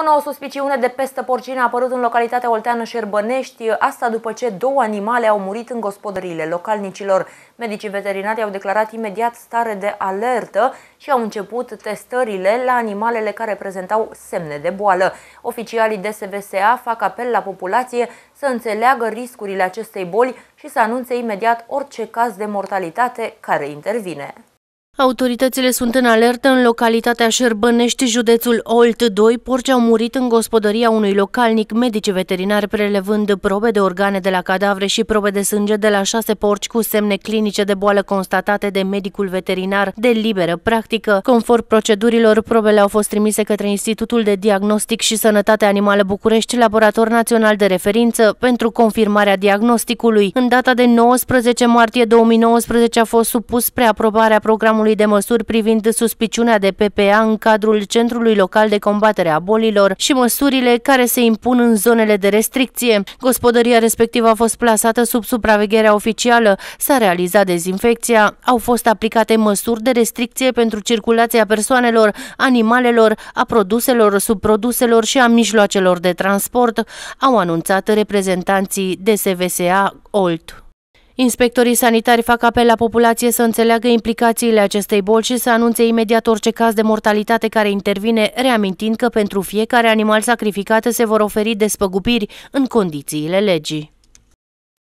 O nouă suspiciune de peste porcine a apărut în localitatea olteană Șerbănești, asta după ce două animale au murit în gospodăriile localnicilor. Medicii veterinari au declarat imediat stare de alertă și au început testările la animalele care prezentau semne de boală. Oficialii de SVSA fac apel la populație să înțeleagă riscurile acestei boli și să anunțe imediat orice caz de mortalitate care intervine. Autoritățile sunt în alertă în localitatea Șerbănești, județul Olt. 2. porci au murit în gospodăria unui localnic. Medici veterinari prelevând probe de organe de la cadavre și probe de sânge de la șase porci cu semne clinice de boală constatate de medicul veterinar de liberă practică. Conform procedurilor, probele au fost trimise către Institutul de Diagnostic și Sănătate Animală București, Laborator Național de Referință, pentru confirmarea diagnosticului. În data de 19 martie 2019 a fost supus spre aprobarea programului programului de măsuri privind suspiciunea de PPA în cadrul Centrului Local de Combatere a Bolilor și măsurile care se impun în zonele de restricție. Gospodăria respectivă a fost plasată sub supravegherea oficială, s-a realizat dezinfecția, au fost aplicate măsuri de restricție pentru circulația persoanelor, animalelor, a produselor, subproduselor și a mijloacelor de transport, au anunțat reprezentanții DSVSA Olt. Inspectorii sanitari fac apel la populație să înțeleagă implicațiile acestei boli și să anunțe imediat orice caz de mortalitate care intervine, reamintind că pentru fiecare animal sacrificat se vor oferi despăgubiri în condițiile legii.